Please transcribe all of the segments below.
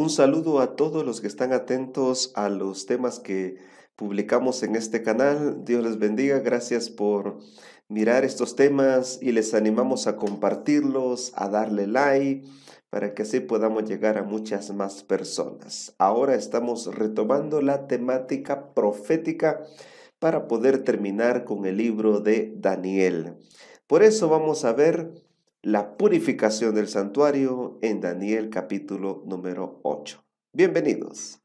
Un saludo a todos los que están atentos a los temas que publicamos en este canal. Dios les bendiga. Gracias por mirar estos temas y les animamos a compartirlos, a darle like para que así podamos llegar a muchas más personas. Ahora estamos retomando la temática profética para poder terminar con el libro de Daniel. Por eso vamos a ver la purificación del santuario en Daniel capítulo número 8. Bienvenidos.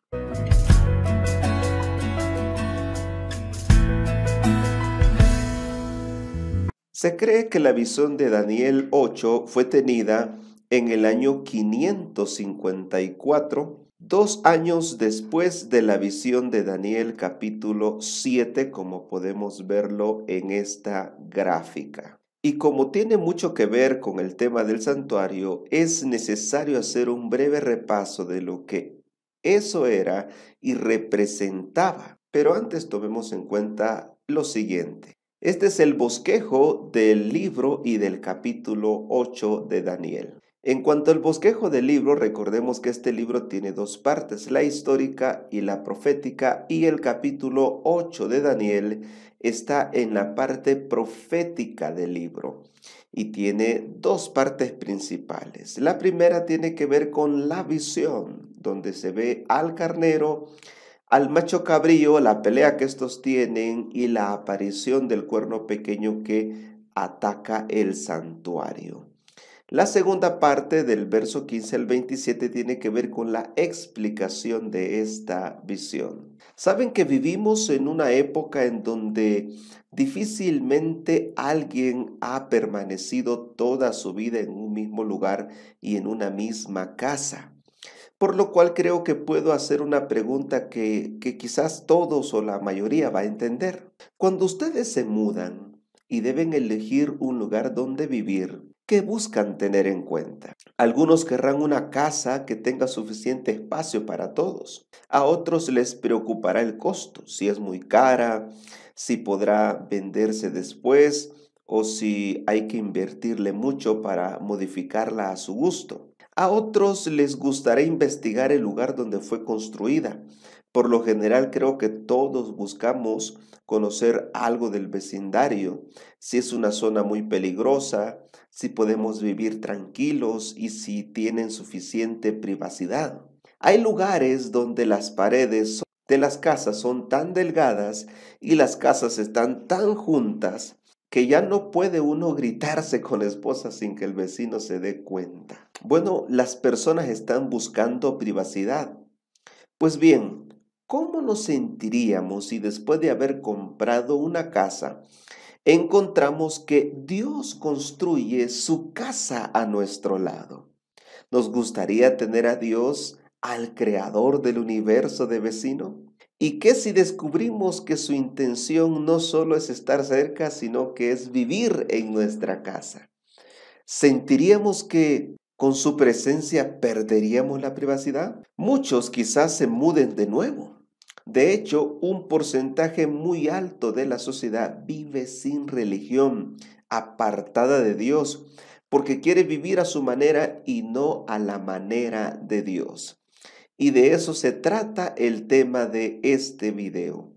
Se cree que la visión de Daniel 8 fue tenida en el año 554, dos años después de la visión de Daniel capítulo 7, como podemos verlo en esta gráfica. Y como tiene mucho que ver con el tema del santuario, es necesario hacer un breve repaso de lo que eso era y representaba. Pero antes tomemos en cuenta lo siguiente. Este es el bosquejo del libro y del capítulo 8 de Daniel. En cuanto al bosquejo del libro, recordemos que este libro tiene dos partes, la histórica y la profética, y el capítulo 8 de Daniel está en la parte profética del libro y tiene dos partes principales. La primera tiene que ver con la visión, donde se ve al carnero, al macho cabrío, la pelea que estos tienen y la aparición del cuerno pequeño que ataca el santuario. La segunda parte del verso 15 al 27 tiene que ver con la explicación de esta visión. Saben que vivimos en una época en donde difícilmente alguien ha permanecido toda su vida en un mismo lugar y en una misma casa. Por lo cual creo que puedo hacer una pregunta que, quizás todos o la mayoría va a entender. Cuando ustedes se mudan y deben elegir un lugar donde vivir, ¿Qué buscan tener en cuenta. Algunos querrán una casa que tenga suficiente espacio para todos. A otros les preocupará el costo, si es muy cara, si podrá venderse después o si hay que invertirle mucho para modificarla a su gusto. A otros les gustará investigar el lugar donde fue construida. Por lo general creo que todos buscamos conocer algo del vecindario, si es una zona muy peligrosa, si podemos vivir tranquilos y si tienen suficiente privacidad. Hay lugares donde las paredes de las casas son tan delgadas y las casas están tan juntas que ya no puede uno gritarse con la esposa sin que el vecino se dé cuenta. Bueno, las personas están buscando privacidad. Pues bien, ¿Cómo nos sentiríamos si después de haber comprado una casa, encontramos que Dios construye su casa a nuestro lado? ¿Nos gustaría tener a Dios, al creador del universo de vecino? ¿Y qué si descubrimos que su intención no solo es estar cerca, sino que es vivir en nuestra casa? ¿Sentiríamos que con su presencia perderíamos la privacidad? Muchos quizás se muden de nuevo de hecho, un porcentaje muy alto de la sociedad vive sin religión, apartada de Dios, porque quiere vivir a su manera y no a la manera de Dios. Y de eso se trata el tema de este video,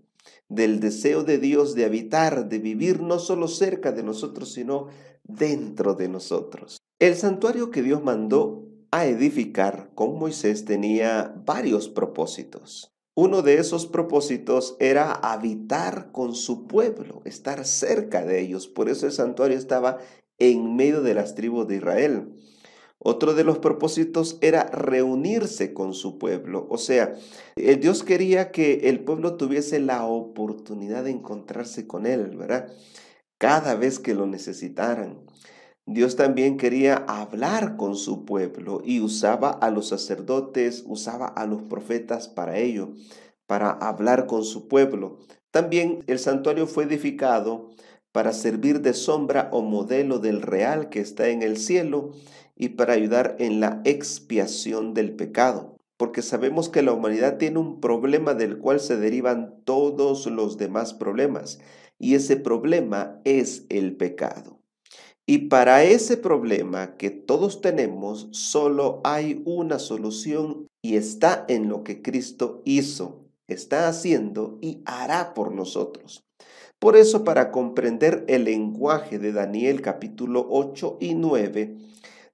del deseo de Dios de habitar, de vivir no solo cerca de nosotros, sino dentro de nosotros. El santuario que Dios mandó a edificar con Moisés tenía varios propósitos. Uno de esos propósitos era habitar con su pueblo, estar cerca de ellos. Por eso el santuario estaba en medio de las tribus de Israel. Otro de los propósitos era reunirse con su pueblo. O sea, el Dios quería que el pueblo tuviese la oportunidad de encontrarse con Él, ¿verdad? Cada vez que lo necesitaran. Dios también quería hablar con su pueblo y usaba a los sacerdotes, usaba a los profetas para ello, para hablar con su pueblo. También el santuario fue edificado para servir de sombra o modelo del real que está en el cielo y para ayudar en la expiación del pecado, porque sabemos que la humanidad tiene un problema del cual se derivan todos los demás problemas, y ese problema es el pecado. Y para ese problema que todos tenemos, solo hay una solución y está en lo que Cristo hizo, está haciendo y hará por nosotros. Por eso, para comprender el lenguaje de Daniel capítulo 8 y 9,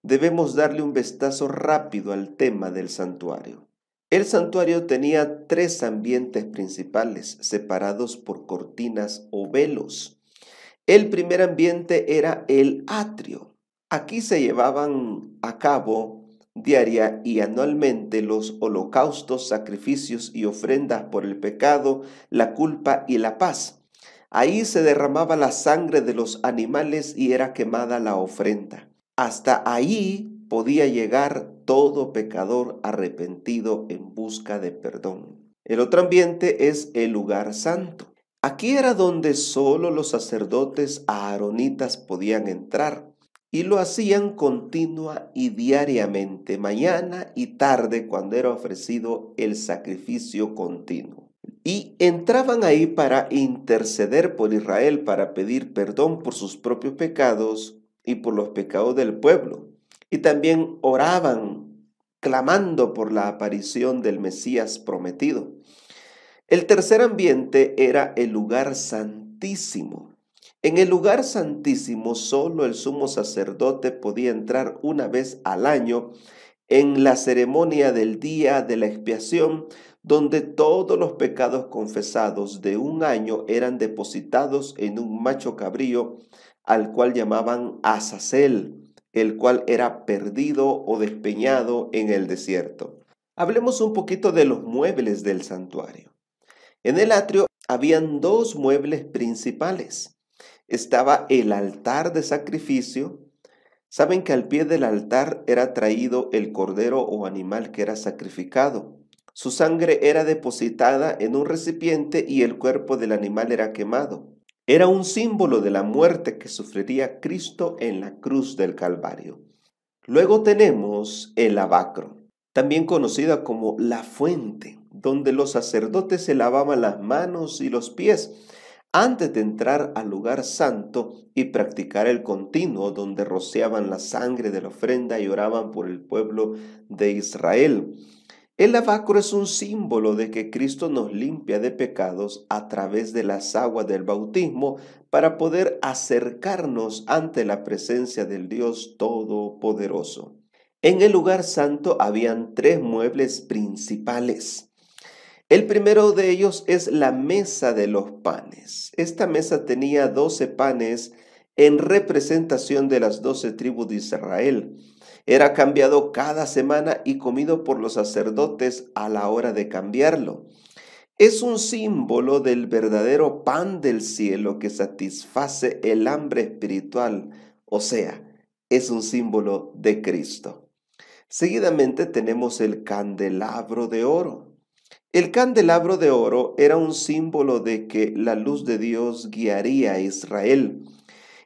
debemos darle un vistazo rápido al tema del santuario. El santuario tenía tres ambientes principales, separados por cortinas o velos. El primer ambiente era el atrio. Aquí se llevaban a cabo diaria y anualmente los holocaustos, sacrificios y ofrendas por el pecado, la culpa y la paz. Ahí se derramaba la sangre de los animales y era quemada la ofrenda. Hasta ahí podía llegar todo pecador arrepentido en busca de perdón. El otro ambiente es el lugar santo. Aquí era donde solo los sacerdotes aaronitas podían entrar y lo hacían continua y diariamente, mañana y tarde cuando era ofrecido el sacrificio continuo. Y entraban ahí para interceder por Israel, para pedir perdón por sus propios pecados y por los pecados del pueblo. Y también oraban, clamando por la aparición del Mesías prometido. El tercer ambiente era el lugar santísimo. En el lugar santísimo solo el sumo sacerdote podía entrar una vez al año en la ceremonia del día de la expiación, donde todos los pecados confesados de un año eran depositados en un macho cabrío al cual llamaban Azazel, el cual era perdido o despeñado en el desierto. Hablemos un poquito de los muebles del santuario. En el atrio habían dos muebles principales. Estaba el altar de sacrificio. Saben que al pie del altar era traído el cordero o animal que era sacrificado. Su sangre era depositada en un recipiente y el cuerpo del animal era quemado. Era un símbolo de la muerte que sufriría Cristo en la cruz del Calvario. Luego tenemos el abacro, también conocida como la fuente donde los sacerdotes se lavaban las manos y los pies antes de entrar al lugar santo y practicar el continuo donde rociaban la sangre de la ofrenda y oraban por el pueblo de Israel. El lavacro es un símbolo de que Cristo nos limpia de pecados a través de las aguas del bautismo para poder acercarnos ante la presencia del Dios Todopoderoso. En el lugar santo habían tres muebles principales. El primero de ellos es la mesa de los panes. Esta mesa tenía doce panes en representación de las doce tribus de Israel. Era cambiado cada semana y comido por los sacerdotes a la hora de cambiarlo. Es un símbolo del verdadero pan del cielo que satisface el hambre espiritual, o sea, es un símbolo de Cristo. Seguidamente tenemos el candelabro de oro. El candelabro de oro era un símbolo de que la luz de Dios guiaría a Israel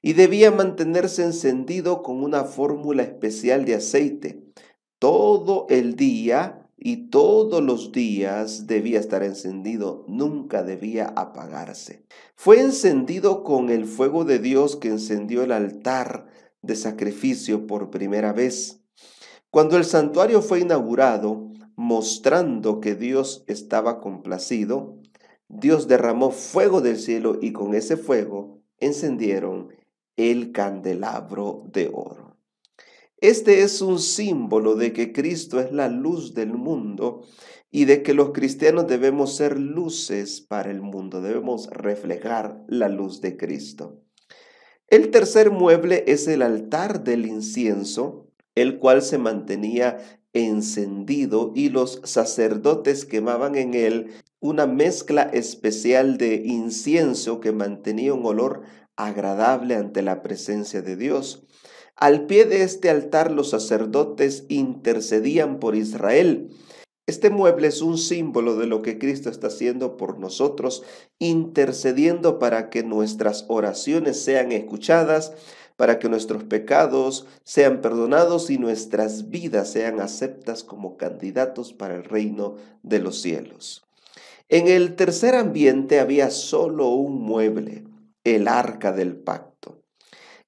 y debía mantenerse encendido con una fórmula especial de aceite. Todo el día y todos los días debía estar encendido, nunca debía apagarse. Fue encendido con el fuego de Dios que encendió el altar de sacrificio por primera vez. Cuando el santuario fue inaugurado, mostrando que Dios estaba complacido, Dios derramó fuego del cielo y con ese fuego encendieron el candelabro de oro. Este es un símbolo de que Cristo es la luz del mundo y de que los cristianos debemos ser luces para el mundo, debemos reflejar la luz de Cristo. El tercer mueble es el altar del incienso, el cual se mantenía encendido y los sacerdotes quemaban en él una mezcla especial de incienso que mantenía un olor agradable ante la presencia de Dios. Al pie de este altar los sacerdotes intercedían por Israel. Este mueble es un símbolo de lo que Cristo está haciendo por nosotros, intercediendo para que nuestras oraciones sean escuchadas, para que nuestros pecados sean perdonados y nuestras vidas sean aceptas como candidatos para el reino de los cielos. En el tercer ambiente había solo un mueble, el arca del pacto.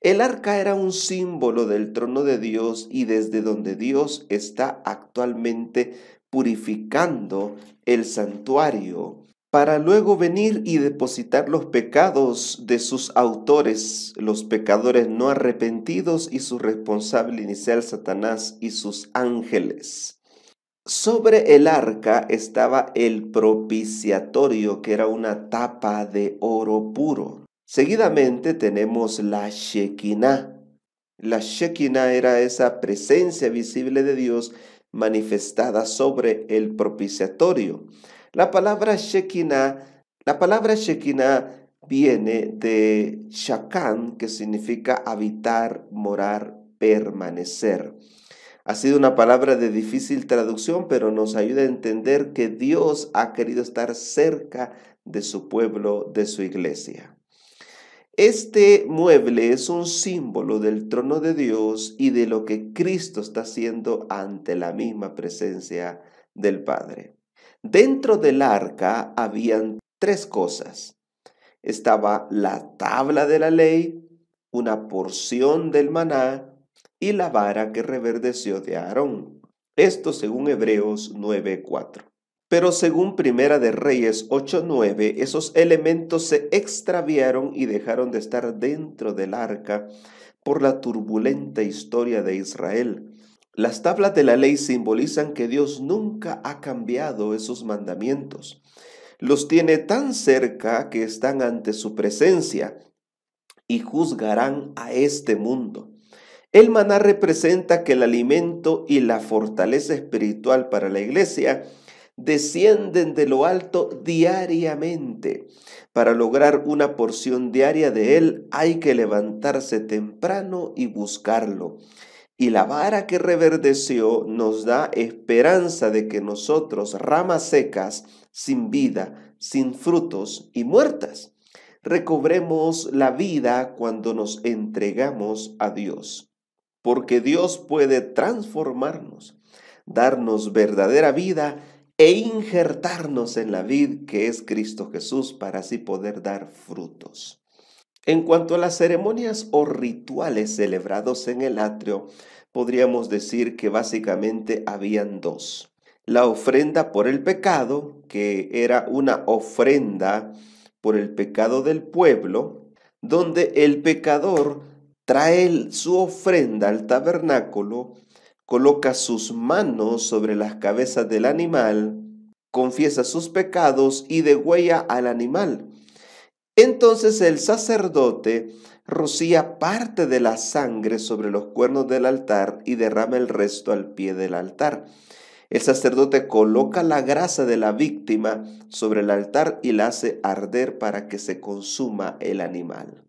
El arca era un símbolo del trono de Dios y desde donde Dios está actualmente purificando el santuario para luego venir y depositar los pecados de sus autores, los pecadores no arrepentidos y su responsable inicial Satanás y sus ángeles. Sobre el arca estaba el propiciatorio, que era una tapa de oro puro. Seguidamente tenemos la Shekinah. La Shekinah era esa presencia visible de Dios manifestada sobre el propiciatorio. La palabra Shekinah, la palabra Shekinah viene de Shakan, que significa habitar, morar, permanecer. Ha sido una palabra de difícil traducción, pero nos ayuda a entender que Dios ha querido estar cerca de su pueblo, de su iglesia. Este mueble es un símbolo del trono de Dios y de lo que Cristo está haciendo ante la misma presencia del Padre. Dentro del arca habían tres cosas. Estaba la tabla de la ley, una porción del maná y la vara que reverdeció de Aarón. Esto según Hebreos 9:4. Pero según Primera de Reyes 8:9, esos elementos se extraviaron y dejaron de estar dentro del arca por la turbulenta historia de Israel las tablas de la ley simbolizan que Dios nunca ha cambiado esos mandamientos. Los tiene tan cerca que están ante su presencia y juzgarán a este mundo. El maná representa que el alimento y la fortaleza espiritual para la iglesia descienden de lo alto diariamente. Para lograr una porción diaria de él hay que levantarse temprano y buscarlo. Y la vara que reverdeció nos da esperanza de que nosotros, ramas secas, sin vida, sin frutos y muertas, recobremos la vida cuando nos entregamos a Dios. Porque Dios puede transformarnos, darnos verdadera vida e injertarnos en la vid que es Cristo Jesús para así poder dar frutos. En cuanto a las ceremonias o rituales celebrados en el atrio, podríamos decir que básicamente habían dos. La ofrenda por el pecado, que era una ofrenda por el pecado del pueblo, donde el pecador trae su ofrenda al tabernáculo, coloca sus manos sobre las cabezas del animal, confiesa sus pecados y degüella al animal entonces el sacerdote rocía parte de la sangre sobre los cuernos del altar y derrama el resto al pie del altar. El sacerdote coloca la grasa de la víctima sobre el altar y la hace arder para que se consuma el animal.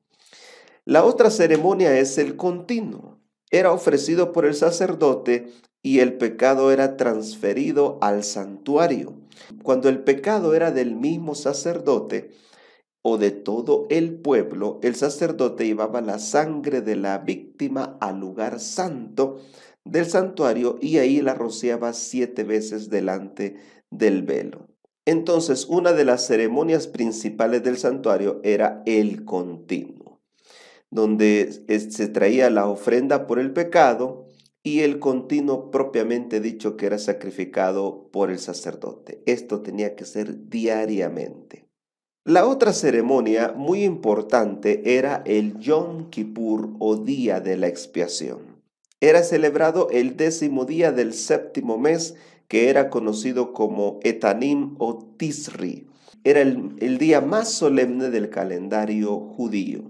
La otra ceremonia es el continuo. Era ofrecido por el sacerdote y el pecado era transferido al santuario. Cuando el pecado era del mismo sacerdote, o de todo el pueblo, el sacerdote llevaba la sangre de la víctima al lugar santo del santuario y ahí la rociaba siete veces delante del velo. Entonces, una de las ceremonias principales del santuario era el continuo, donde se traía la ofrenda por el pecado y el continuo propiamente dicho que era sacrificado por el sacerdote. Esto tenía que ser diariamente. La otra ceremonia muy importante era el Yom Kippur o Día de la Expiación. Era celebrado el décimo día del séptimo mes, que era conocido como Etanim o Tisri. Era el, el día más solemne del calendario judío.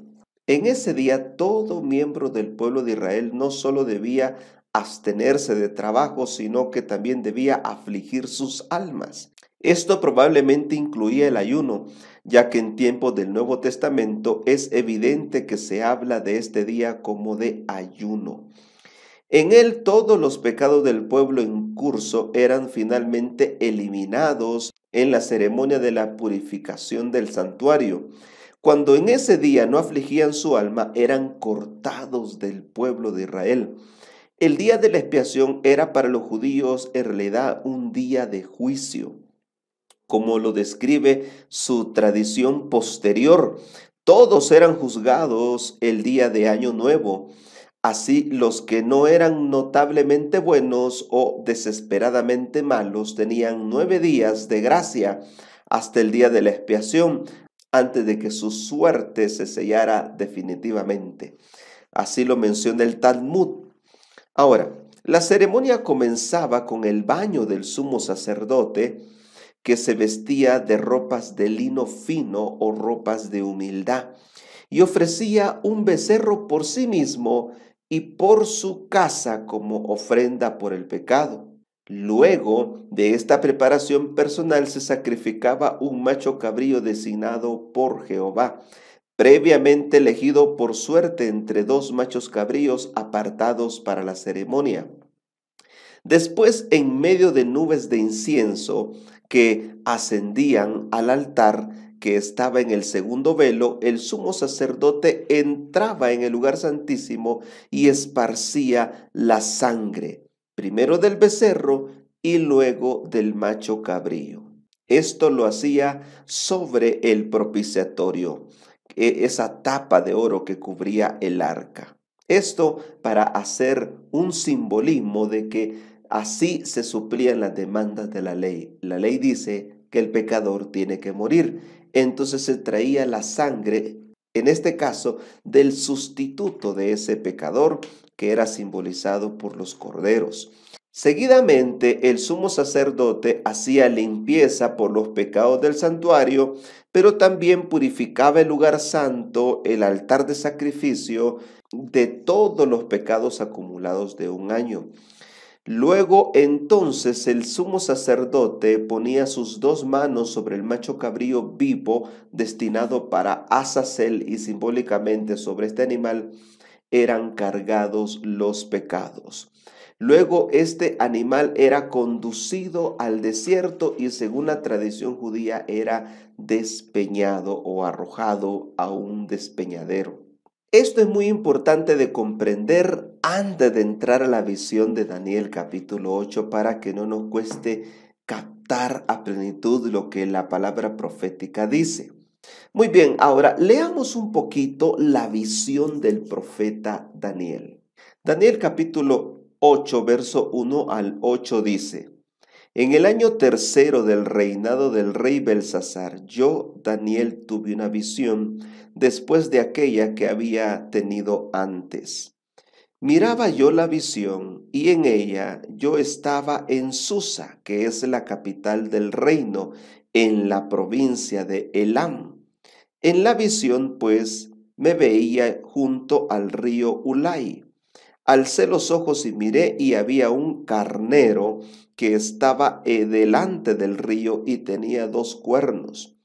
En ese día todo miembro del pueblo de Israel no solo debía abstenerse de trabajo, sino que también debía afligir sus almas. Esto probablemente incluía el ayuno, ya que en tiempos del Nuevo Testamento es evidente que se habla de este día como de ayuno. En él todos los pecados del pueblo en curso eran finalmente eliminados en la ceremonia de la purificación del santuario. Cuando en ese día no afligían su alma, eran cortados del pueblo de Israel. El día de la expiación era para los judíos en realidad un día de juicio como lo describe su tradición posterior. Todos eran juzgados el día de Año Nuevo. Así los que no eran notablemente buenos o desesperadamente malos tenían nueve días de gracia hasta el día de la expiación, antes de que su suerte se sellara definitivamente. Así lo menciona el Talmud. Ahora, la ceremonia comenzaba con el baño del sumo sacerdote, que se vestía de ropas de lino fino o ropas de humildad, y ofrecía un becerro por sí mismo y por su casa como ofrenda por el pecado. Luego de esta preparación personal se sacrificaba un macho cabrío designado por Jehová, previamente elegido por suerte entre dos machos cabríos apartados para la ceremonia. Después, en medio de nubes de incienso, que ascendían al altar que estaba en el segundo velo, el sumo sacerdote entraba en el lugar santísimo y esparcía la sangre, primero del becerro y luego del macho cabrío. Esto lo hacía sobre el propiciatorio, e, esa tapa de oro que cubría el arca. Esto para hacer un simbolismo de que Así se suplían las demandas de la ley. La ley dice que el pecador tiene que morir. Entonces se traía la sangre, en este caso, del sustituto de ese pecador, que era simbolizado por los corderos. Seguidamente, el sumo sacerdote hacía limpieza por los pecados del santuario, pero también purificaba el lugar santo, el altar de sacrificio, de todos los pecados acumulados de un año. Luego entonces el sumo sacerdote ponía sus dos manos sobre el macho cabrío vivo destinado para Azazel y simbólicamente sobre este animal eran cargados los pecados. Luego este animal era conducido al desierto y según la tradición judía era despeñado o arrojado a un despeñadero. Esto es muy importante de comprender antes de entrar a la visión de Daniel capítulo 8 para que no nos cueste captar a plenitud lo que la palabra profética dice. Muy bien, ahora leamos un poquito la visión del profeta Daniel. Daniel capítulo 8, verso 1 al 8 dice, En el año tercero del reinado del rey Belsasar, yo, Daniel, tuve una visión después de aquella que había tenido antes. Miraba yo la visión y en ella yo estaba en Susa, que es la capital del reino, en la provincia de Elam. En la visión, pues, me veía junto al río Ulai. Alcé los ojos y miré y había un carnero que estaba eh, delante del río y tenía dos cuernos.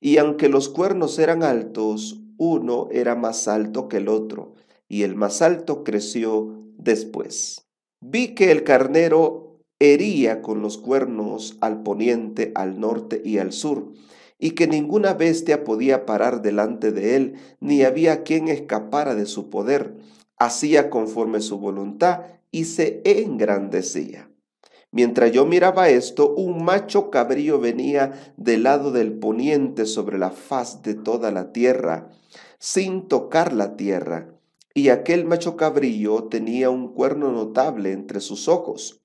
Y aunque los cuernos eran altos, uno era más alto que el otro y el más alto creció después. Vi que el carnero hería con los cuernos al poniente, al norte y al sur, y que ninguna bestia podía parar delante de él, ni había quien escapara de su poder. Hacía conforme su voluntad y se engrandecía. Mientras yo miraba esto, un macho cabrío venía del lado del poniente sobre la faz de toda la tierra, sin tocar la tierra y aquel macho cabrillo tenía un cuerno notable entre sus ojos.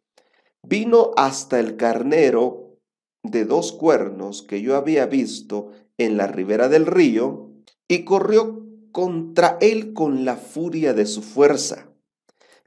Vino hasta el carnero de dos cuernos que yo había visto en la ribera del río, y corrió contra él con la furia de su fuerza.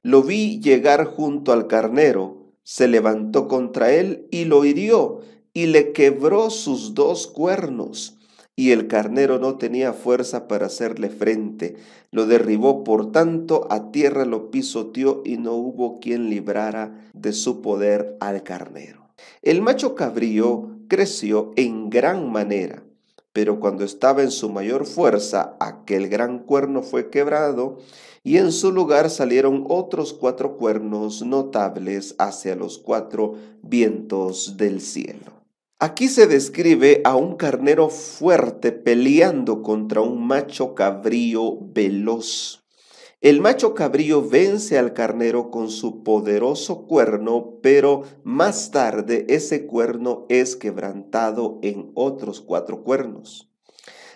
Lo vi llegar junto al carnero, se levantó contra él y lo hirió, y le quebró sus dos cuernos y el carnero no tenía fuerza para hacerle frente. Lo derribó, por tanto, a tierra lo pisoteó y no hubo quien librara de su poder al carnero. El macho cabrío creció en gran manera, pero cuando estaba en su mayor fuerza, aquel gran cuerno fue quebrado y en su lugar salieron otros cuatro cuernos notables hacia los cuatro vientos del cielo. Aquí se describe a un carnero fuerte peleando contra un macho cabrío veloz. El macho cabrío vence al carnero con su poderoso cuerno, pero más tarde ese cuerno es quebrantado en otros cuatro cuernos.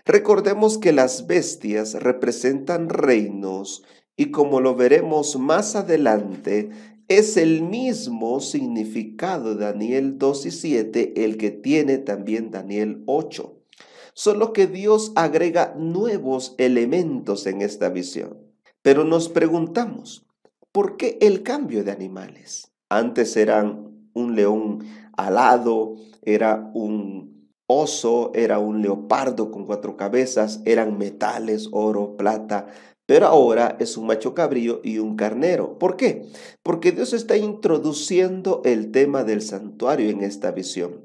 Recordemos que las bestias representan reinos y como lo veremos más adelante, es el mismo significado de Daniel 2 y 7, el que tiene también Daniel 8, solo que Dios agrega nuevos elementos en esta visión. Pero nos preguntamos, ¿por qué el cambio de animales? Antes eran un león alado, era un oso, era un leopardo con cuatro cabezas, eran metales, oro, plata, pero ahora es un macho cabrío y un carnero. ¿Por qué? Porque Dios está introduciendo el tema del santuario en esta visión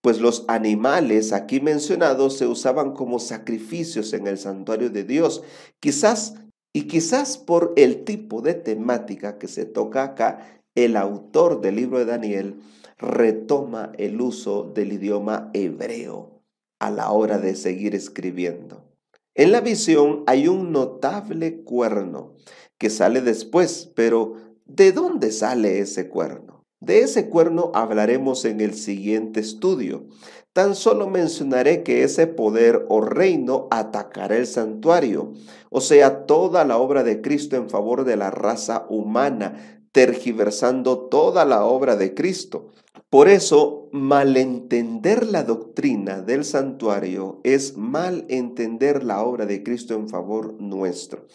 pues los animales aquí mencionados se usaban como sacrificios en el santuario de Dios. Quizás, y quizás por el tipo de temática que se toca acá, el autor del libro de Daniel retoma el uso del idioma hebreo a la hora de seguir escribiendo. En la visión hay un notable cuerno que sale después, pero ¿de dónde sale ese cuerno? De ese cuerno hablaremos en el siguiente estudio. Tan solo mencionaré que ese poder o reino atacará el santuario, o sea, toda la obra de Cristo en favor de la raza humana, tergiversando toda la obra de Cristo. Por eso, malentender la doctrina del santuario es malentender la obra de Cristo en favor nuestro.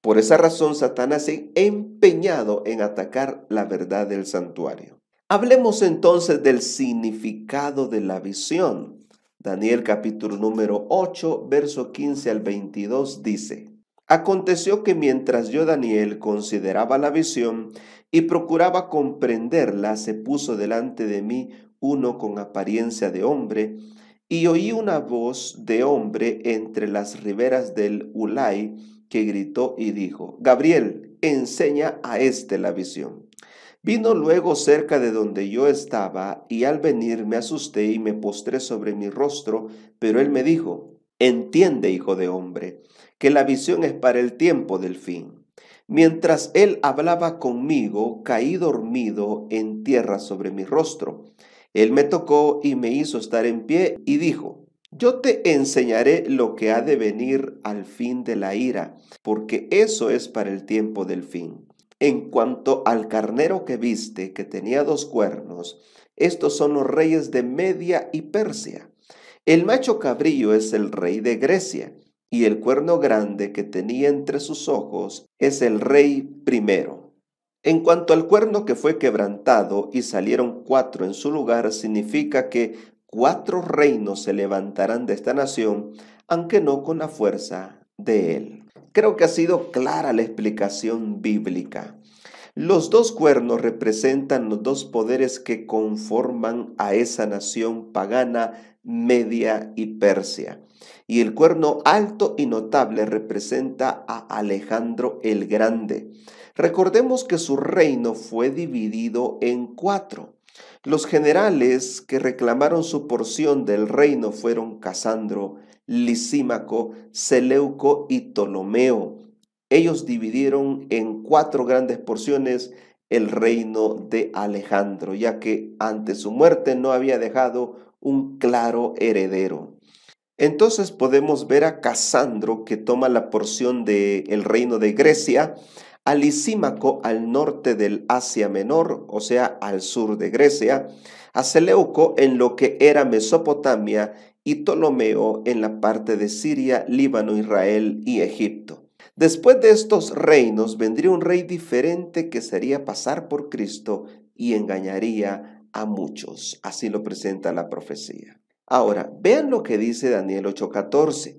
Por esa razón, Satanás se ha empeñado en atacar la verdad del santuario. Hablemos entonces del significado de la visión. Daniel capítulo número 8, verso 15 al 22 dice, Aconteció que mientras yo, Daniel, consideraba la visión y procuraba comprenderla, se puso delante de mí uno con apariencia de hombre, y oí una voz de hombre entre las riberas del Ulai que gritó y dijo, Gabriel, enseña a éste la visión. Vino luego cerca de donde yo estaba, y al venir me asusté y me postré sobre mi rostro, pero él me dijo, Entiende, hijo de hombre, que la visión es para el tiempo del fin. Mientras él hablaba conmigo, caí dormido en tierra sobre mi rostro. Él me tocó y me hizo estar en pie y dijo, yo te enseñaré lo que ha de venir al fin de la ira, porque eso es para el tiempo del fin. En cuanto al carnero que viste, que tenía dos cuernos, estos son los reyes de Media y Persia. El macho cabrillo es el rey de Grecia, y el cuerno grande que tenía entre sus ojos es el rey primero. En cuanto al cuerno que fue quebrantado y salieron cuatro en su lugar, significa que cuatro reinos se levantarán de esta nación, aunque no con la fuerza de él. Creo que ha sido clara la explicación bíblica. Los dos cuernos representan los dos poderes que conforman a esa nación pagana, Media y Persia y el cuerno alto y notable representa a Alejandro el Grande. Recordemos que su reino fue dividido en cuatro. Los generales que reclamaron su porción del reino fueron Casandro, Lisímaco, Seleuco y Ptolomeo. Ellos dividieron en cuatro grandes porciones el reino de Alejandro, ya que ante su muerte no había dejado un claro heredero. Entonces podemos ver a Casandro que toma la porción del reino de Grecia, a Lisímaco al norte del Asia Menor, o sea, al sur de Grecia, a Seleuco en lo que era Mesopotamia y Ptolomeo en la parte de Siria, Líbano, Israel y Egipto. Después de estos reinos vendría un rey diferente que sería pasar por Cristo y engañaría a muchos. Así lo presenta la profecía. Ahora, vean lo que dice Daniel 8:14.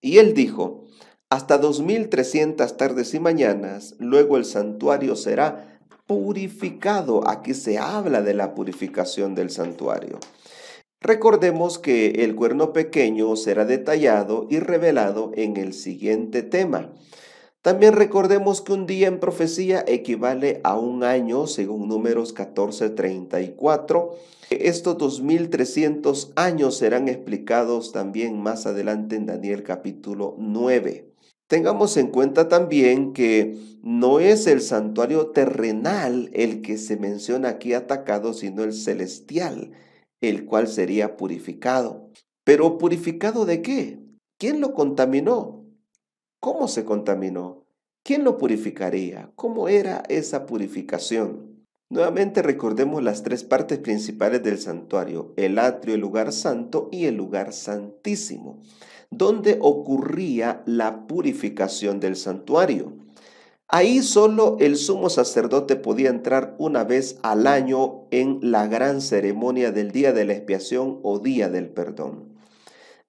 Y él dijo, hasta 2300 tardes y mañanas, luego el santuario será purificado. Aquí se habla de la purificación del santuario. Recordemos que el cuerno pequeño será detallado y revelado en el siguiente tema. También recordemos que un día en profecía equivale a un año, según números 1434. Estos 2300 años serán explicados también más adelante en Daniel capítulo 9. Tengamos en cuenta también que no es el santuario terrenal el que se menciona aquí atacado, sino el celestial, el cual sería purificado. Pero purificado de qué? ¿Quién lo contaminó? ¿Cómo se contaminó? ¿Quién lo purificaría? ¿Cómo era esa purificación? Nuevamente recordemos las tres partes principales del santuario, el atrio, el lugar santo y el lugar santísimo, donde ocurría la purificación del santuario. Ahí solo el sumo sacerdote podía entrar una vez al año en la gran ceremonia del día de la expiación o día del perdón.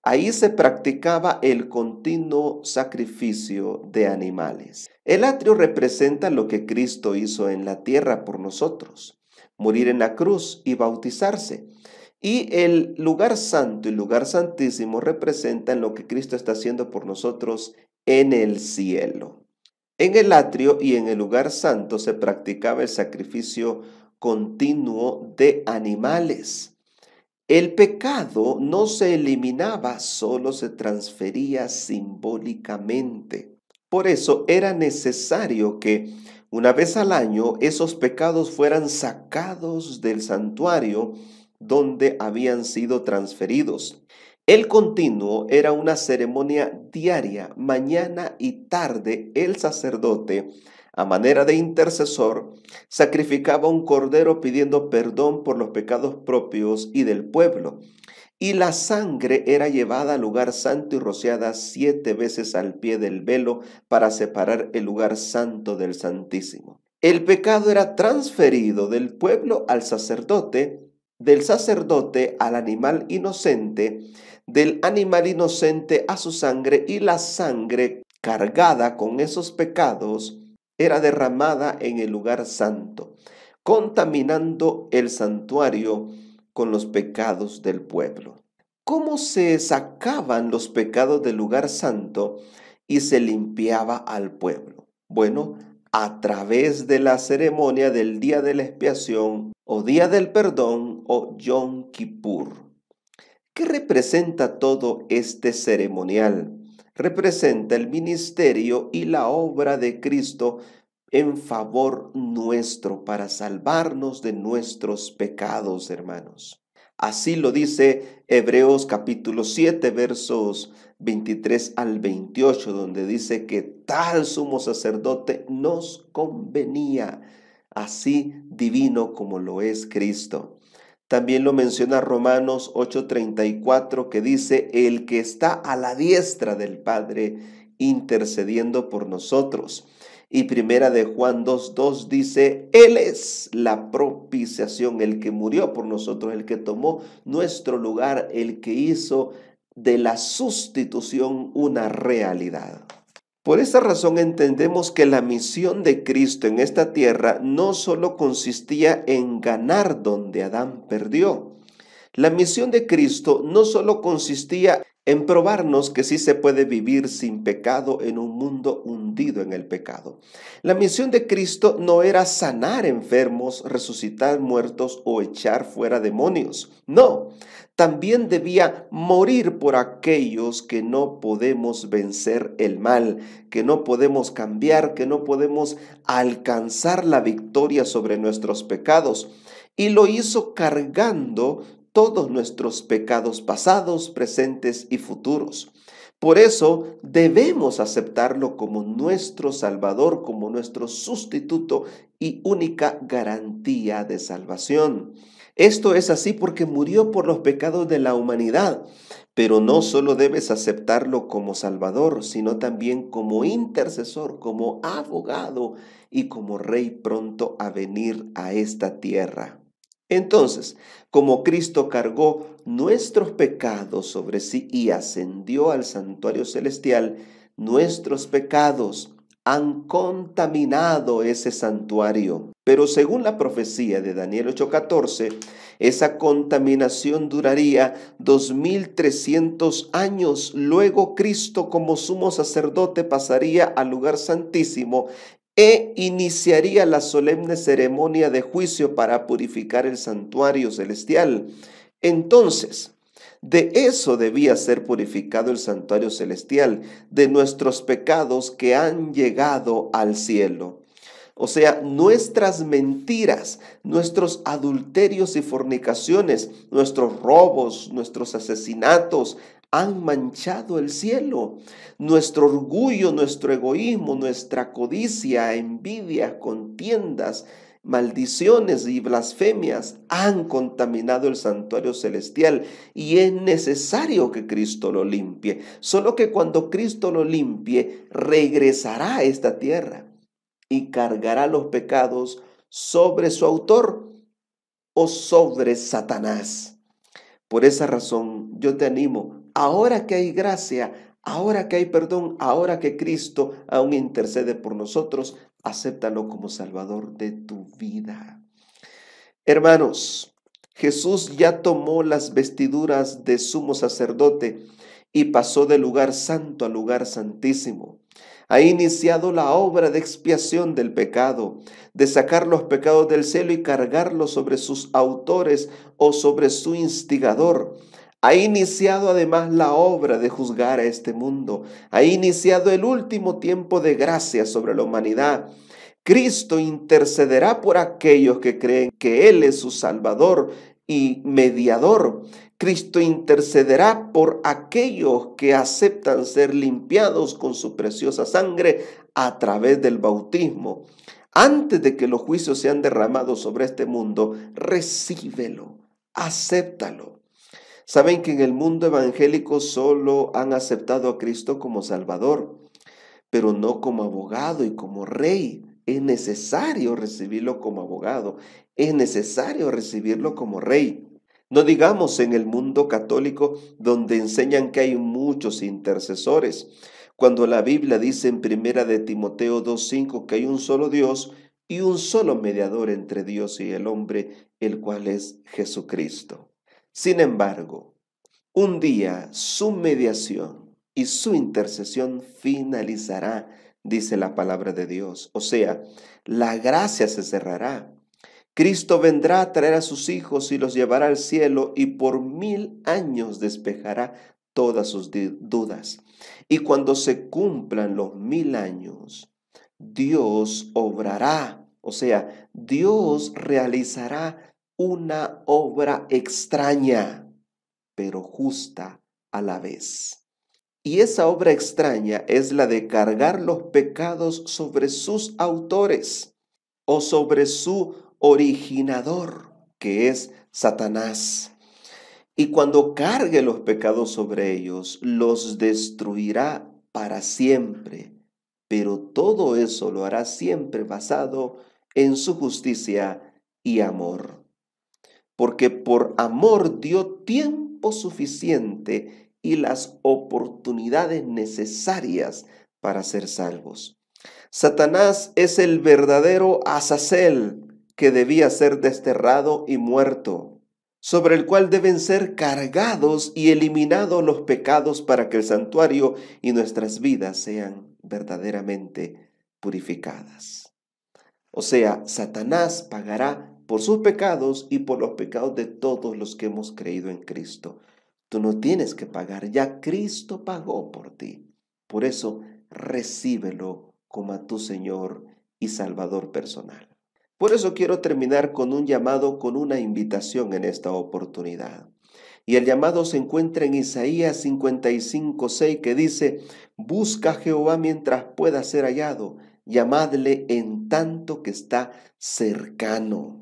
Ahí se practicaba el continuo sacrificio de animales. El atrio representa lo que Cristo hizo en la tierra por nosotros, morir en la cruz y bautizarse. Y el lugar santo y lugar santísimo representan lo que Cristo está haciendo por nosotros en el cielo. En el atrio y en el lugar santo se practicaba el sacrificio continuo de animales. El pecado no se eliminaba, solo se transfería simbólicamente. Por eso era necesario que una vez al año esos pecados fueran sacados del santuario donde habían sido transferidos. El continuo era una ceremonia diaria, mañana y tarde el sacerdote a manera de intercesor, sacrificaba un cordero pidiendo perdón por los pecados propios y del pueblo. Y la sangre era llevada al lugar santo y rociada siete veces al pie del velo para separar el lugar santo del santísimo. El pecado era transferido del pueblo al sacerdote, del sacerdote al animal inocente, del animal inocente a su sangre y la sangre cargada con esos pecados era derramada en el lugar santo, contaminando el santuario con los pecados del pueblo. ¿Cómo se sacaban los pecados del lugar santo y se limpiaba al pueblo? Bueno, a través de la ceremonia del día de la expiación o día del perdón o Yom Kippur. ¿Qué representa todo este ceremonial? representa el ministerio y la obra de Cristo en favor nuestro para salvarnos de nuestros pecados, hermanos. Así lo dice Hebreos capítulo 7, versos 23 al 28, donde dice que tal sumo sacerdote nos convenía, así divino como lo es Cristo. También lo menciona Romanos 8:34 que dice, el que está a la diestra del Padre intercediendo por nosotros. Y primera de Juan 2:2 dice, Él es la propiciación, el que murió por nosotros, el que tomó nuestro lugar, el que hizo de la sustitución una realidad. Por esta razón entendemos que la misión de Cristo en esta tierra no solo consistía en ganar donde Adán perdió. La misión de Cristo no solo consistía en probarnos que sí se puede vivir sin pecado en un mundo hundido en el pecado. La misión de Cristo no era sanar enfermos, resucitar muertos o echar fuera demonios. No, también debía morir por aquellos que no podemos vencer el mal, que no podemos cambiar, que no podemos alcanzar la victoria sobre nuestros pecados. Y lo hizo cargando todos nuestros pecados pasados, presentes y futuros. Por eso debemos aceptarlo como nuestro Salvador, como nuestro sustituto y única garantía de salvación. Esto es así porque murió por los pecados de la humanidad, pero no solo debes aceptarlo como Salvador, sino también como intercesor, como abogado y como Rey pronto a venir a esta tierra. Entonces, como Cristo cargó nuestros pecados sobre sí y ascendió al santuario celestial, nuestros pecados han contaminado ese santuario. Pero según la profecía de Daniel 8:14, esa contaminación duraría 2300 años. Luego Cristo como sumo sacerdote pasaría al lugar santísimo e iniciaría la solemne ceremonia de juicio para purificar el santuario celestial. Entonces, de eso debía ser purificado el santuario celestial, de nuestros pecados que han llegado al cielo. O sea, nuestras mentiras, nuestros adulterios y fornicaciones, nuestros robos, nuestros asesinatos han manchado el cielo. Nuestro orgullo, nuestro egoísmo, nuestra codicia, envidias, contiendas, maldiciones y blasfemias han contaminado el santuario celestial y es necesario que Cristo lo limpie. Solo que cuando Cristo lo limpie, regresará a esta tierra y cargará los pecados sobre su autor o sobre Satanás. Por esa razón yo te animo, ahora que hay gracia, ahora que hay perdón, ahora que Cristo aún intercede por nosotros, acéptalo como Salvador de tu vida. Hermanos, Jesús ya tomó las vestiduras de sumo sacerdote y pasó de lugar santo a lugar santísimo ha iniciado la obra de expiación del pecado, de sacar los pecados del cielo y cargarlos sobre sus autores o sobre su instigador. Ha iniciado además la obra de juzgar a este mundo. Ha iniciado el último tiempo de gracia sobre la humanidad. Cristo intercederá por aquellos que creen que Él es su Salvador y mediador. Cristo intercederá por aquellos que aceptan ser limpiados con su preciosa sangre a través del bautismo. Antes de que los juicios sean derramados sobre este mundo, recíbelo, acéptalo. Saben que en el mundo evangélico solo han aceptado a Cristo como Salvador, pero no como abogado y como rey es necesario recibirlo como abogado, es necesario recibirlo como rey. No digamos en el mundo católico donde enseñan que hay muchos intercesores. Cuando la Biblia dice en primera de Timoteo 2.5 que hay un solo Dios y un solo mediador entre Dios y el hombre, el cual es Jesucristo. Sin embargo, un día su mediación y su intercesión finalizará dice la palabra de Dios. O sea, la gracia se cerrará. Cristo vendrá a traer a sus hijos y los llevará al cielo y por mil años despejará todas sus dudas. Y cuando se cumplan los mil años, Dios obrará, o sea, Dios realizará una obra extraña, pero justa a la vez. Y esa obra extraña es la de cargar los pecados sobre sus autores o sobre su originador, que es Satanás. Y cuando cargue los pecados sobre ellos, los destruirá para siempre. Pero todo eso lo hará siempre basado en su justicia y amor. Porque por amor dio tiempo suficiente y las oportunidades necesarias para ser salvos. Satanás es el verdadero Azazel que debía ser desterrado y muerto, sobre el cual deben ser cargados y eliminados los pecados para que el santuario y nuestras vidas sean verdaderamente purificadas. O sea, Satanás pagará por sus pecados y por los pecados de todos los que hemos creído en Cristo. Tú no tienes que pagar, ya Cristo pagó por ti. Por eso, recíbelo como a tu Señor y Salvador personal. Por eso quiero terminar con un llamado, con una invitación en esta oportunidad. Y el llamado se encuentra en Isaías 55, 6, que dice, Busca a Jehová mientras pueda ser hallado, llamadle en tanto que está cercano.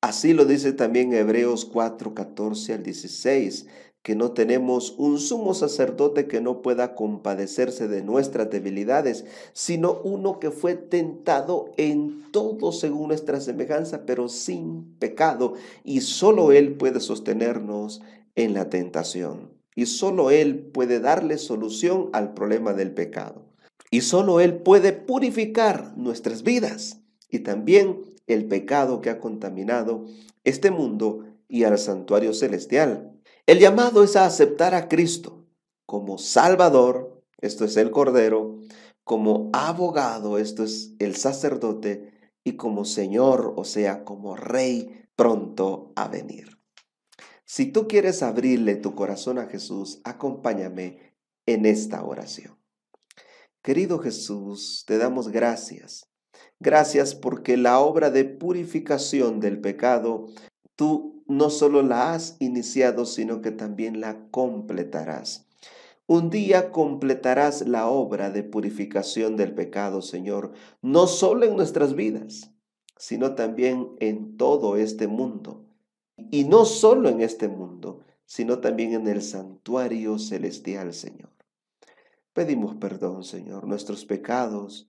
Así lo dice también Hebreos 4, 14 al 16 que no tenemos un sumo sacerdote que no pueda compadecerse de nuestras debilidades, sino uno que fue tentado en todo según nuestra semejanza, pero sin pecado, y solo Él puede sostenernos en la tentación, y solo Él puede darle solución al problema del pecado, y solo Él puede purificar nuestras vidas y también el pecado que ha contaminado este mundo y al santuario celestial el llamado es a aceptar a Cristo como Salvador, esto es el Cordero, como abogado, esto es el sacerdote, y como Señor, o sea, como Rey pronto a venir. Si tú quieres abrirle tu corazón a Jesús, acompáñame en esta oración. Querido Jesús, te damos gracias. Gracias porque la obra de purificación del pecado tú no solo la has iniciado, sino que también la completarás. Un día completarás la obra de purificación del pecado, Señor, no solo en nuestras vidas, sino también en todo este mundo. Y no solo en este mundo, sino también en el santuario celestial, Señor. Pedimos perdón, Señor, nuestros pecados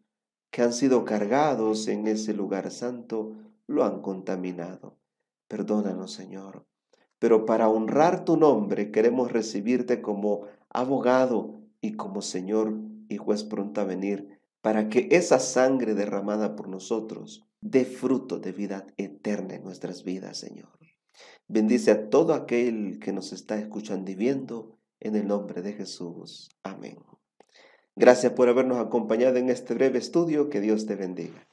que han sido cargados en ese lugar santo lo han contaminado. Perdónanos, Señor. Pero para honrar tu nombre queremos recibirte como abogado y como Señor y juez pronto a venir, para que esa sangre derramada por nosotros dé fruto de vida eterna en nuestras vidas, Señor. Bendice a todo aquel que nos está escuchando y viendo en el nombre de Jesús. Amén. Gracias por habernos acompañado en este breve estudio. Que Dios te bendiga.